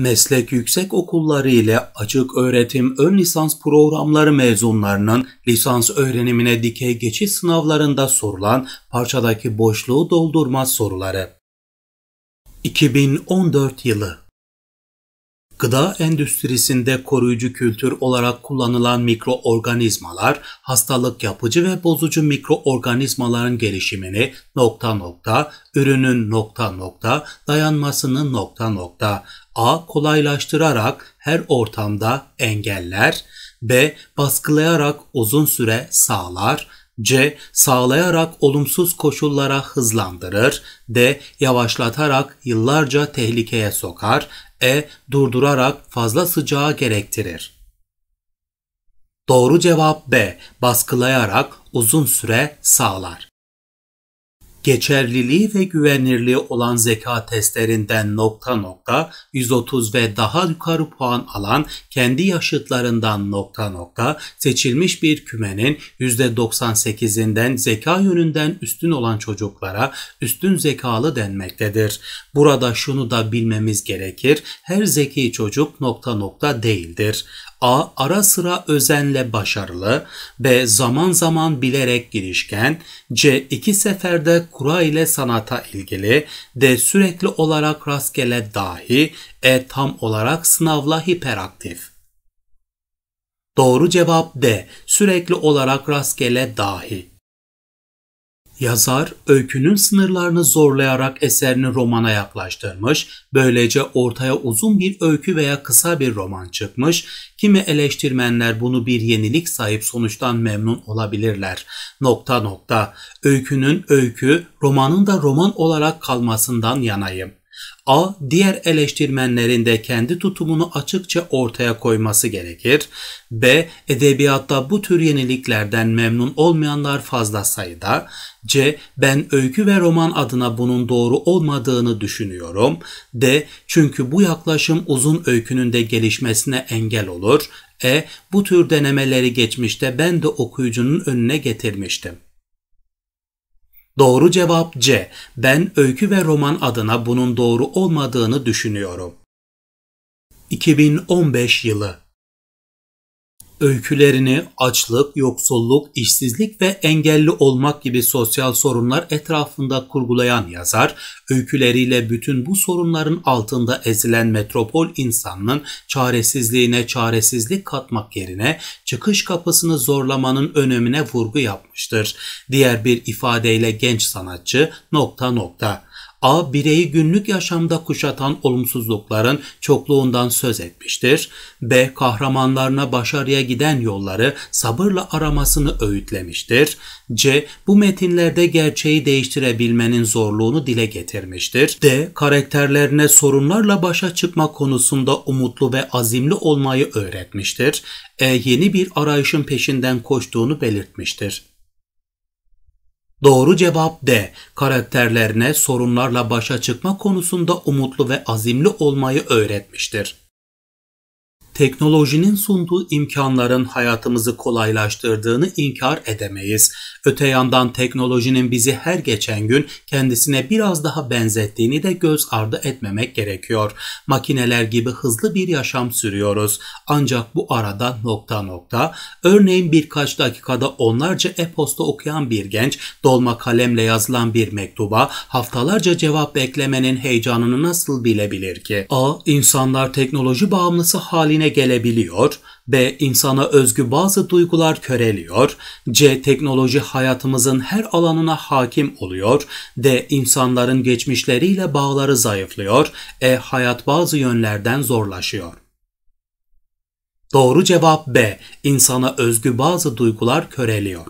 meslek yüksek okulları ile açık öğretim ön lisans programları mezunlarının lisans öğrenimine dikey geçiş sınavlarında sorulan parçadaki boşluğu doldurma soruları. 2014 yılı Gıda endüstrisinde koruyucu kültür olarak kullanılan mikroorganizmalar, hastalık yapıcı ve bozucu mikroorganizmaların gelişimini nokta nokta, ürünün nokta nokta, dayanmasının nokta nokta, A. Kolaylaştırarak her ortamda engeller, B. Baskılayarak uzun süre sağlar, C. Sağlayarak olumsuz koşullara hızlandırır. D. Yavaşlatarak yıllarca tehlikeye sokar. E durdurarak fazla sıcağı gerektirir. Doğru cevap B. Baskılayarak uzun süre sağlar geçerliliği ve güvenirliği olan zeka testlerinden nokta nokta 130 ve daha yukarı puan alan kendi yaşıtlarından nokta nokta seçilmiş bir kümenin %98'inden zeka yönünden üstün olan çocuklara üstün zekalı denmektedir. Burada şunu da bilmemiz gerekir. Her zeki çocuk nokta nokta değildir. A. Ara sıra özenle başarılı. B. Zaman zaman bilerek girişken. C. iki seferde kura ile sanata ilgili de sürekli olarak rastgele dahi e tam olarak sınavla hiperaktif. Doğru cevap D. Sürekli olarak rastgele dahi. Yazar öykünün sınırlarını zorlayarak eserini romana yaklaştırmış, böylece ortaya uzun bir öykü veya kısa bir roman çıkmış. Kimi eleştirmenler bunu bir yenilik sayıp sonuçtan memnun olabilirler. Nokta nokta. Öykünün öykü, romanın da roman olarak kalmasından yanayım. A. Diğer eleştirmenlerin de kendi tutumunu açıkça ortaya koyması gerekir. B. Edebiyatta bu tür yeniliklerden memnun olmayanlar fazla sayıda. C. Ben öykü ve roman adına bunun doğru olmadığını düşünüyorum. D. Çünkü bu yaklaşım uzun öykünün de gelişmesine engel olur. E. Bu tür denemeleri geçmişte ben de okuyucunun önüne getirmiştim. Doğru cevap C. Ben öykü ve roman adına bunun doğru olmadığını düşünüyorum. 2015 yılı Öykülerini açlık, yoksulluk, işsizlik ve engelli olmak gibi sosyal sorunlar etrafında kurgulayan yazar, öyküleriyle bütün bu sorunların altında ezilen metropol insanının çaresizliğine çaresizlik katmak yerine çıkış kapısını zorlamanın önemine vurgu yapmıştır. Diğer bir ifadeyle genç sanatçı nokta nokta A bireyi günlük yaşamda kuşatan olumsuzlukların çokluğundan söz etmiştir. B kahramanlarına başarıya giden yolları sabırla aramasını öğütlemiştir. C bu metinlerde gerçeği değiştirebilmenin zorluğunu dile getirmiştir. D karakterlerine sorunlarla başa çıkma konusunda umutlu ve azimli olmayı öğretmiştir. E yeni bir arayışın peşinden koştuğunu belirtmiştir. Doğru cevap D. Karakterlerine sorunlarla başa çıkma konusunda umutlu ve azimli olmayı öğretmiştir teknolojinin sunduğu imkanların hayatımızı kolaylaştırdığını inkar edemeyiz. Öte yandan teknolojinin bizi her geçen gün kendisine biraz daha benzettiğini de göz ardı etmemek gerekiyor. Makineler gibi hızlı bir yaşam sürüyoruz. Ancak bu arada nokta nokta, örneğin birkaç dakikada onlarca e-posta okuyan bir genç, dolma kalemle yazılan bir mektuba haftalarca cevap beklemenin heyecanını nasıl bilebilir ki? A. İnsanlar teknoloji bağımlısı halinde haline gelebiliyor. B. insana özgü bazı duygular köreliyor. C. Teknoloji hayatımızın her alanına hakim oluyor. D. insanların geçmişleriyle bağları zayıflıyor. E. Hayat bazı yönlerden zorlaşıyor. Doğru cevap B. İnsana özgü bazı duygular köreliyor.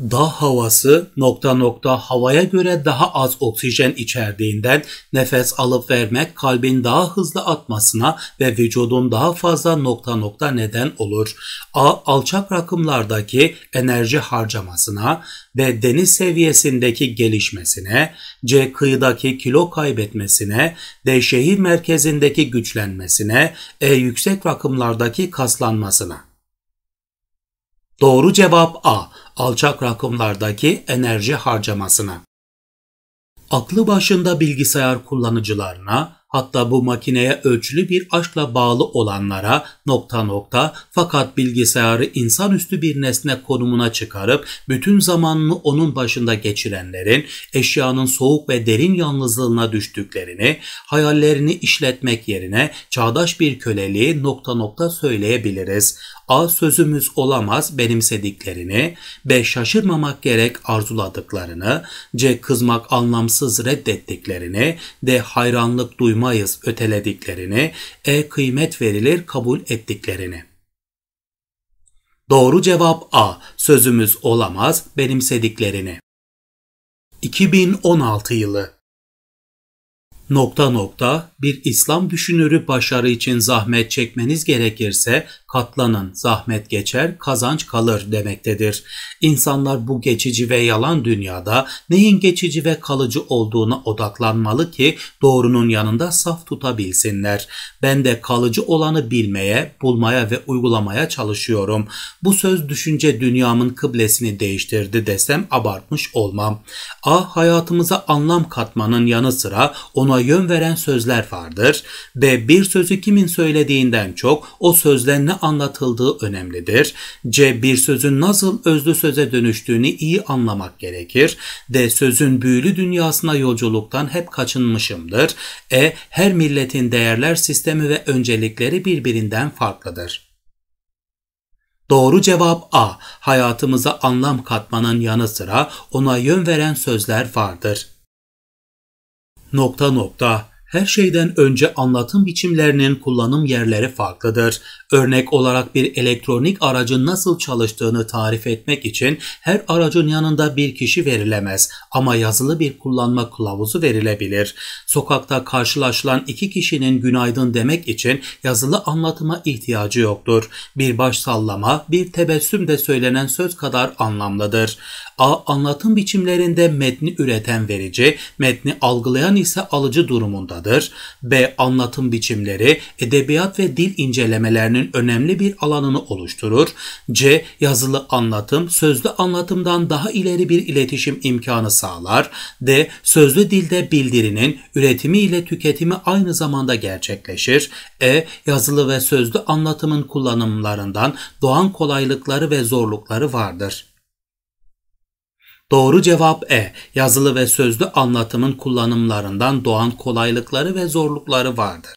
Dağ havası nokta nokta havaya göre daha az oksijen içerdiğinden nefes alıp vermek kalbin daha hızlı atmasına ve vücudun daha fazla nokta nokta neden olur. A. Alçak rakımlardaki enerji harcamasına ve deniz seviyesindeki gelişmesine, C. Kıyıdaki kilo kaybetmesine, D. Şehir merkezindeki güçlenmesine, E. Yüksek rakımlardaki kaslanmasına. Doğru cevap A alçak rakamlardaki enerji harcamasına. Aklı başında bilgisayar kullanıcılarına hatta bu makineye ölçülü bir aşkla bağlı olanlara nokta nokta fakat bilgisayarı insanüstü bir nesne konumuna çıkarıp bütün zamanını onun başında geçirenlerin eşyanın soğuk ve derin yalnızlığına düştüklerini, hayallerini işletmek yerine çağdaş bir köleliği nokta nokta söyleyebiliriz a sözümüz olamaz benimsediklerini, b şaşırmamak gerek arzuladıklarını, c kızmak anlamsız reddettiklerini, d hayranlık duymayız ötelediklerini, e kıymet verilir kabul ettiklerini. Doğru cevap A. Sözümüz olamaz benimsediklerini. 2016 yılı Nokta nokta bir İslam düşünürü başarı için zahmet çekmeniz gerekirse katlanın, zahmet geçer, kazanç kalır demektedir. İnsanlar bu geçici ve yalan dünyada neyin geçici ve kalıcı olduğuna odaklanmalı ki doğrunun yanında saf tutabilsinler. Ben de kalıcı olanı bilmeye, bulmaya ve uygulamaya çalışıyorum. Bu söz düşünce dünyamın kıblesini değiştirdi desem abartmış olmam. A hayatımıza anlam katmanın yanı sıra ona topluma yön veren sözler vardır ve bir sözü kimin söylediğinden çok o sözle ne anlatıldığı önemlidir. C. Bir sözün nasıl özlü söze dönüştüğünü iyi anlamak gerekir. D. Sözün büyülü dünyasına yolculuktan hep kaçınmışımdır. E. Her milletin değerler sistemi ve öncelikleri birbirinden farklıdır. Doğru cevap A. Hayatımıza anlam katmanın yanı sıra ona yön veren sözler vardır nokta nokta her şeyden önce anlatım biçimlerinin kullanım yerleri farklıdır. Örnek olarak bir elektronik aracın nasıl çalıştığını tarif etmek için her aracın yanında bir kişi verilemez ama yazılı bir kullanma kılavuzu verilebilir. Sokakta karşılaşılan iki kişinin günaydın demek için yazılı anlatıma ihtiyacı yoktur. Bir baş sallama, bir tebessüm de söylenen söz kadar anlamlıdır. A. Anlatım biçimlerinde metni üreten verici, metni algılayan ise alıcı durumundadır. B. Anlatım biçimleri edebiyat ve dil incelemelerinin önemli bir alanını oluşturur. C. Yazılı anlatım sözlü anlatımdan daha ileri bir iletişim imkanı sağlar. D. Sözlü dilde bildirinin üretimi ile tüketimi aynı zamanda gerçekleşir. E. Yazılı ve sözlü anlatımın kullanımlarından doğan kolaylıkları ve zorlukları vardır. Doğru cevap E. Yazılı ve sözlü anlatımın kullanımlarından doğan kolaylıkları ve zorlukları vardır.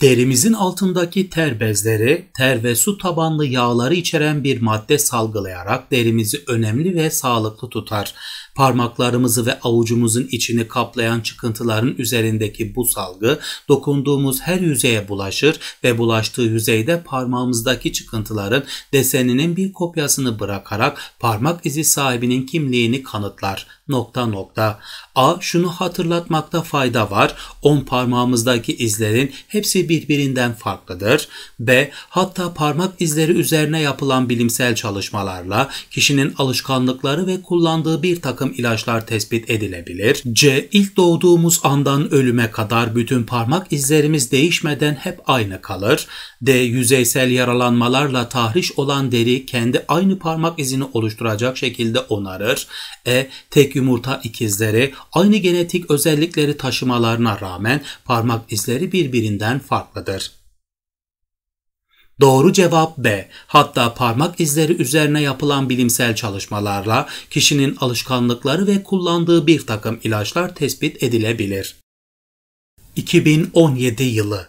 Derimizin altındaki ter bezleri, ter ve su tabanlı yağları içeren bir madde salgılayarak derimizi önemli ve sağlıklı tutar. Parmaklarımızı ve avucumuzun içini kaplayan çıkıntıların üzerindeki bu salgı dokunduğumuz her yüzeye bulaşır ve bulaştığı yüzeyde parmağımızdaki çıkıntıların deseninin bir kopyasını bırakarak parmak izi sahibinin kimliğini kanıtlar. Nokta nokta. A. Şunu hatırlatmakta fayda var. On parmağımızdaki izlerin hepsi birbirinden farklıdır. B. Hatta parmak izleri üzerine yapılan bilimsel çalışmalarla kişinin alışkanlıkları ve kullandığı bir takım takım ilaçlar tespit edilebilir. C. İlk doğduğumuz andan ölüme kadar bütün parmak izlerimiz değişmeden hep aynı kalır. D. Yüzeysel yaralanmalarla tahriş olan deri kendi aynı parmak izini oluşturacak şekilde onarır. E. Tek yumurta ikizleri aynı genetik özellikleri taşımalarına rağmen parmak izleri birbirinden farklıdır. Doğru cevap B. Hatta parmak izleri üzerine yapılan bilimsel çalışmalarla kişinin alışkanlıkları ve kullandığı bir takım ilaçlar tespit edilebilir. 2017 yılı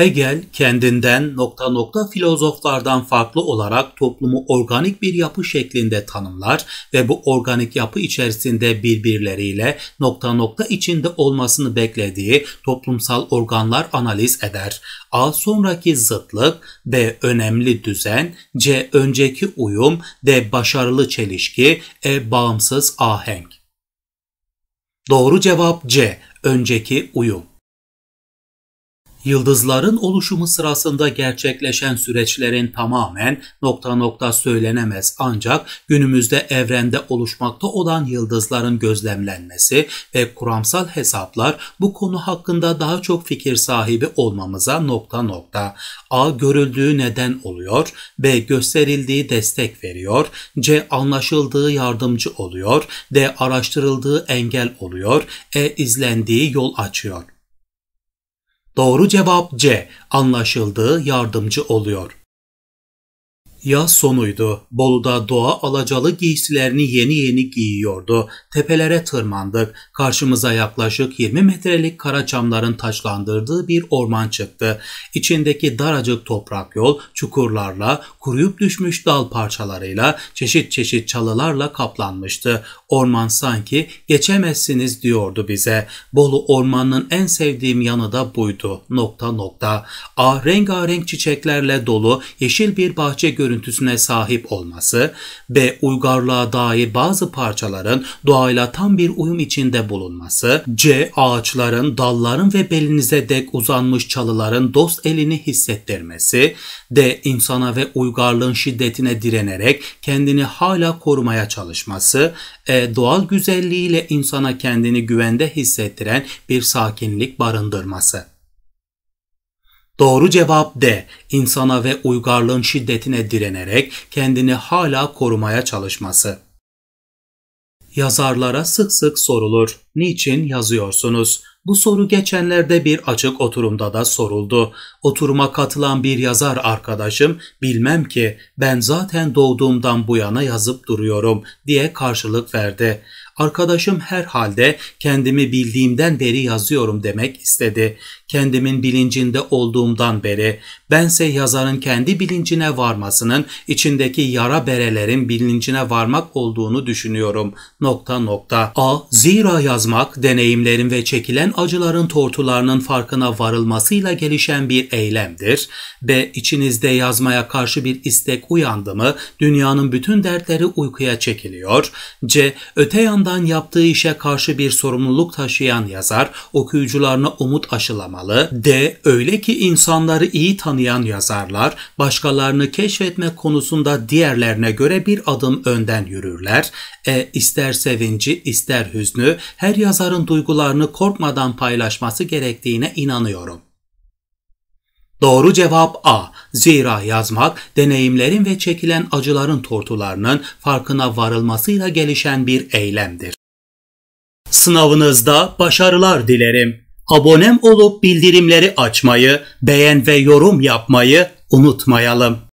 Hegel kendinden nokta nokta filozoflardan farklı olarak toplumu organik bir yapı şeklinde tanımlar ve bu organik yapı içerisinde birbirleriyle nokta nokta içinde olmasını beklediği toplumsal organlar analiz eder. A sonraki zıtlık, B önemli düzen, C önceki uyum, D başarılı çelişki, E bağımsız ahenk. Doğru cevap C önceki uyum. Yıldızların oluşumu sırasında gerçekleşen süreçlerin tamamen nokta nokta söylenemez ancak günümüzde evrende oluşmakta olan yıldızların gözlemlenmesi ve kuramsal hesaplar bu konu hakkında daha çok fikir sahibi olmamıza nokta nokta. A. Görüldüğü neden oluyor. B. Gösterildiği destek veriyor. C. Anlaşıldığı yardımcı oluyor. D. Araştırıldığı engel oluyor. E. izlendiği yol açıyor. Doğru cevap C. Anlaşıldığı yardımcı oluyor. Yaz sonuydu. Bolu'da doğa alacalı giysilerini yeni yeni giyiyordu. Tepelere tırmandık. Karşımıza yaklaşık 20 metrelik kara çamların taçlandırdığı bir orman çıktı. İçindeki daracık toprak yol çukurlarla, kuruyup düşmüş dal parçalarıyla, çeşit çeşit çalılarla kaplanmıştı. Orman sanki geçemezsiniz diyordu bize. Bolu ormanının en sevdiğim yanı da buydu. Nokta nokta. Ah rengarenk çiçeklerle dolu yeşil bir bahçe görüntüsü görüntüsüne sahip olması B. Uygarlığa dair bazı parçaların doğayla tam bir uyum içinde bulunması C. Ağaçların, dalların ve belinize dek uzanmış çalıların dost elini hissettirmesi D. insana ve uygarlığın şiddetine direnerek kendini hala korumaya çalışması e, doğal güzelliğiyle insana kendini güvende hissettiren bir sakinlik barındırması. Doğru cevap D. İnsana ve uygarlığın şiddetine direnerek kendini hala korumaya çalışması. Yazarlara sık sık sorulur. Niçin yazıyorsunuz? Bu soru geçenlerde bir açık oturumda da soruldu. Oturuma katılan bir yazar arkadaşım bilmem ki ben zaten doğduğumdan bu yana yazıp duruyorum diye karşılık verdi. Arkadaşım herhalde kendimi bildiğimden beri yazıyorum demek istedi. Kendimin bilincinde olduğumdan beri. Bense yazarın kendi bilincine varmasının içindeki yara berelerin bilincine varmak olduğunu düşünüyorum. Nokta nokta. A. Zira yazmak deneyimlerin ve çekilen acıların tortularının farkına varılmasıyla gelişen bir eylemdir. B. İçinizde yazmaya karşı bir istek uyandı mı dünyanın bütün dertleri uykuya çekiliyor. C. Öte yandan yandan yaptığı işe karşı bir sorumluluk taşıyan yazar okuyucularına umut aşılamalı. D. Öyle ki insanları iyi tanıyan yazarlar başkalarını keşfetme konusunda diğerlerine göre bir adım önden yürürler. E. ister sevinci ister hüznü her yazarın duygularını korkmadan paylaşması gerektiğine inanıyorum. Doğru cevap A. Zira yazmak deneyimlerin ve çekilen acıların tortularının farkına varılmasıyla gelişen bir eylemdir. Sınavınızda başarılar dilerim. Abonem olup bildirimleri açmayı, beğen ve yorum yapmayı unutmayalım.